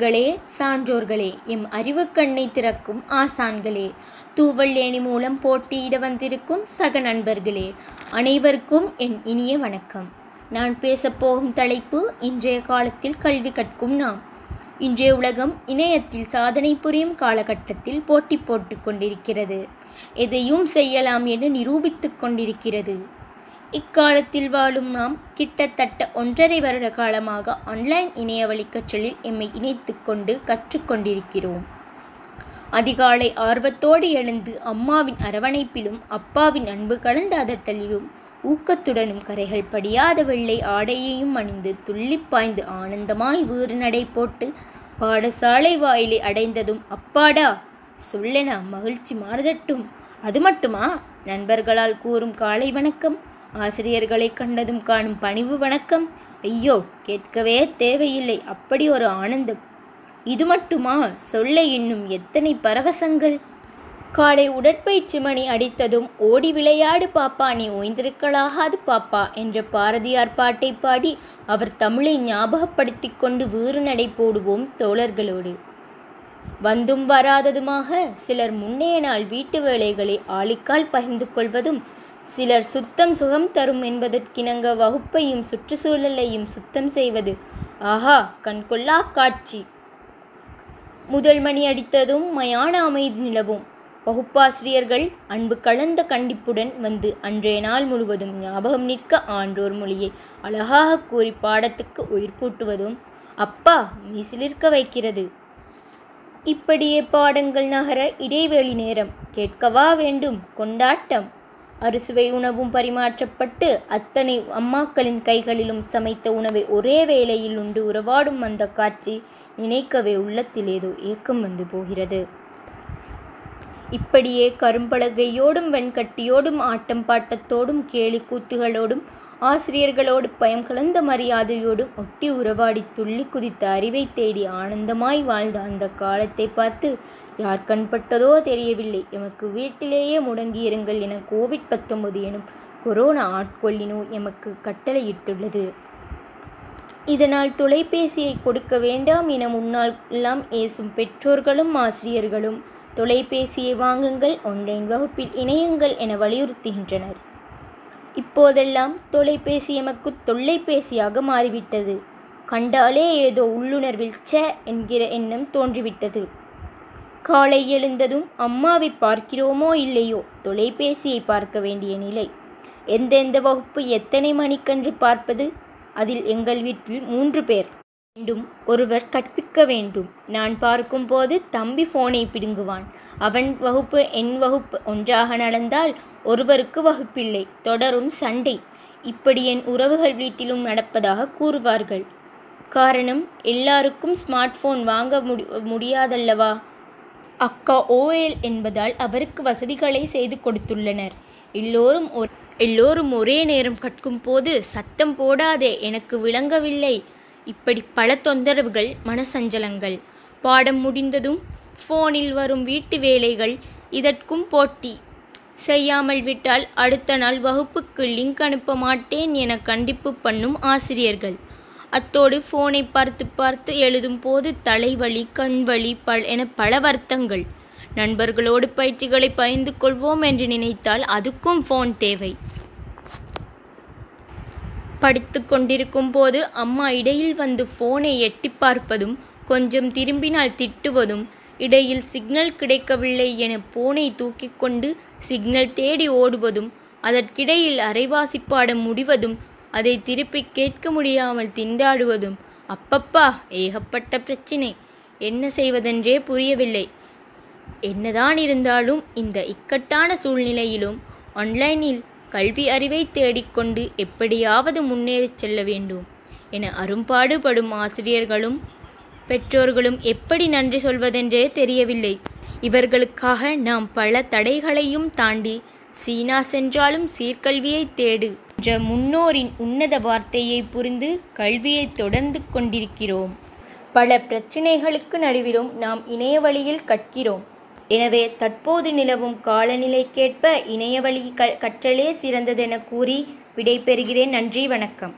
பெரியோர்களே சான்றோர்களே எம் அறிவு கண்ணை திறக்கும் ஆசான்களே தூவல் ஏணி மூலம் போட்டியிட வந்திருக்கும் சக நண்பர்களே அனைவருக்கும் என் இனிய வணக்கம் நான் பேசப்போகும் தலைப்பு இன்றைய காலத்தில் கல்வி கற்கும் நாம் இன்றைய உலகம் இணையத்தில் சாதனை புரியும் காலகட்டத்தில் போட்டி போட்டு கொண்டிருக்கிறது எதையும் செய்யலாம் என நிரூபித்து கொண்டிருக்கிறது இக்காலத்தில் வாழும் நாம் கிட்டத்தட்ட ஒன்றரை வருட காலமாக ஆன்லைன் இணைய வழிக்கற்றலில் எம்மை இணைத்து கொண்டு கற்றுக்கொண்டிருக்கிறோம் அதிகாலை ஆர்வத்தோடு எழுந்து அம்மாவின் அரவணைப்பிலும் அப்பாவின் அன்பு கலந்த அதட்டலிலும் ஊக்கத்துடனும் கரைகள் படியாத வெள்ளை ஆடையையும் அணிந்து துள்ளிப்பாய்ந்து ஆனந்தமாய் வீறு நடை போட்டு பாடசாலை வாயிலை அடைந்ததும் அப்பாடா சொல்லென மகிழ்ச்சி மாறுதட்டும் அது மட்டுமா நண்பர்களால் கூறும் காலை வணக்கம் ஆசிரியர்களை கண்டதும் காணும் பணிவு வணக்கம் ஐயோ கேட்கவே தேவையில்லை அப்படி ஒரு ஆனந்தம் இது மட்டுமா சொல்ல இன்னும் எத்தனை பரவசங்கள் காலை உடற்பயிற்சி மணி அடித்ததும் ஓடி விளையாடு பாப்பா நீ ஓய்ந்திருக்கலாகாது பாப்பா என்ற பாரதியார் பாட்டை பாடி அவர் தமிழை ஞாபகப்படுத்தி கொண்டு வீறு நடை போடுவோம் தோழர்களோடு வந்தும் வராததுமாக சிலர் முன்னைய நாள் வீட்டு வேலைகளை ஆளிக்கால் பகிர்ந்து கொள்வதும் சிலர் சுத்தம் சுகம் தரும் என்பதற்கிணங்க வகுப்பையும் சுற்றுச்சூழலையும் சுத்தம் செய்வது ஆஹா கண்கொள்ளா காட்சி முதல் மணி அடித்ததும் மயான அமைதி நிலவும் வகுப்பாசிரியர்கள் அன்பு கலந்த கண்டிப்புடன் வந்து அன்றைய நாள் முழுவதும் ஞாபகம் நிற்க ஆன்றோர் மொழியை அழகாக கூறி பாடத்துக்கு உயிர் பூட்டுவதும் அப்பா மீசிலிருக்க வைக்கிறது இப்படியே பாடங்கள் நகர இடைவெளி நேரம் கேட்கவா வேண்டும் கொண்டாட்டம் அறுசுவை உணவும் பரிமாற்றப்பட்டு அத்தனை அம்மாக்களின் கைகளிலும் சமைத்த உணவை ஒரே வேளையில் உண்டு உறவாடும் அந்த காட்சி நினைக்கவே உள்ளத்தில் ஏதோ ஏக்கம் வந்து போகிறது இப்படியே கரும்பலகையோடும் வெண்கட்டியோடும் ஆட்டம் பாட்டத்தோடும் கேலி கூத்துகளோடும் ஆசிரியர்களோடு பயம் கலந்த மரியாதையோடும் ஒட்டி உறவாடி துள்ளி குதித்த அறிவை தேடி ஆனந்தமாய் வாழ்ந்த அந்த காலத்தை பார்த்து யார் கண்பட்டதோ தெரியவில்லை எமக்கு வீட்டிலேயே முடங்கியிருங்கள் என கோவிட் பத்தொன்பது எனும் கொரோனா ஆட்கொள்ளினோ எமக்கு கட்டளையிட்டுள்ளது இதனால் தொலைபேசியை கொடுக்க வேண்டாம் என முன்னால் எல்லாம் ஏசும் பெற்றோர்களும் ஆசிரியர்களும் தொலைபேசியை வாங்குங்கள் ஆன்லைன் வகுப்பில் இணையுங்கள் என வலியுறுத்துகின்றனர் இப்போதெல்லாம் தொலைபேசி எமக்கு தொல்லைபேசியாக மாறிவிட்டது கண்டாலே ஏதோ உள்ளுணர்வில் ச என்கிற எண்ணம் தோன்றிவிட்டது காலை எழுந்ததும் அம்மாவை பார்க்கிறோமோ இல்லையோ தொலைபேசியை பார்க்க வேண்டிய நிலை எந்தெந்த வகுப்பு எத்தனை மணிக்கன்று பார்ப்பது அதில் எங்கள் வீட்டில் மூன்று பேர் வேண்டும் ஒருவர் கற்பிக்க வேண்டும் நான் பார்க்கும்போது தம்பி ஃபோனை பிடுங்குவான் அவன் வகுப்பு என் வகுப்பு ஒன்றாக நடந்தால் ஒருவருக்கு வகுப்பில்லை தொடரும் சண்டை இப்படி என் உறவுகள் வீட்டிலும் நடப்பதாக கூறுவார்கள் காரணம் எல்லாருக்கும் ஸ்மார்ட் ஃபோன் வாங்க முடி முடியாதல்லவா அக்கா ஓஎல் என்பதால் அவருக்கு வசதிகளை செய்து கொடுத்துள்ளனர் எல்லோரும் எல்லோரும் ஒரே நேரம் கற்கும் போது சத்தம் போடாதே எனக்கு விளங்கவில்லை இப்படி பல தொந்தரவுகள் மனசஞ்சலங்கள் பாடம் முடிந்ததும் ஃபோனில் வரும் வீட்டு வேலைகள் இதற்கும் போட்டி செய்யாமல் விட்டால் அடுத்த நாள் வகுப்புக்கு லிங்க் அனுப்ப மாட்டேன் என கண்டிப்பு பண்ணும் ஆசிரியர்கள் அத்தோடு ஃபோனை பார்த்து பார்த்து எழுதும் போது தலைவலி கண்வழி பல் என பல வருத்தங்கள் நண்பர்களோடு பயிற்சிகளை பகிர்ந்து கொள்வோம் என்று நினைத்தால் அதுக்கும் ஃபோன் தேவை படித்து கொண்டிருக்கும் போது அம்மா இடையில் வந்து ஃபோனை எட்டி பார்ப்பதும் கொஞ்சம் திரும்பினால் திட்டுவதும் இடையில் சிக்னல் கிடைக்கவில்லை என போனை தூக்கி கொண்டு சிக்னல் தேடி ஓடுவதும் அதற்கிடையில் அரைவாசி பாடம் முடிவதும் அதை திருப்பி கேட்க முடியாமல் திண்டாடுவதும் அப்பப்பா ஏகப்பட்ட பிரச்சினை என்ன செய்வதென்றே புரியவில்லை என்னதான் இருந்தாலும் இந்த இக்கட்டான சூழ்நிலையிலும் ஆன்லைனில் கல்வி அறிவை தேடிக்கொண்டு எப்படியாவது முன்னேறிச் செல்ல வேண்டும் என அரும்பாடுபடும் ஆசிரியர்களும் பெற்றோர்களும் எப்படி நன்றி சொல்வதென்றே தெரியவில்லை இவர்களுக்காக நாம் பல தடைகளையும் தாண்டி சீனா சென்றாலும் சீர்கல்வியை தேடு என்ற முன்னோரின் உன்னத வார்த்தையை புரிந்து கல்வியை தொடர்ந்து கொண்டிருக்கிறோம் பல பிரச்சினைகளுக்கு நடுவிலும் நாம் இணைய வழியில் கற்கிறோம் எனவே தற்போது நிலவும் காலநிலைக்கேற்ப இணையவழி க கற்றலே சிறந்ததென கூறி விடைபெறுகிறேன் நன்றி வணக்கம்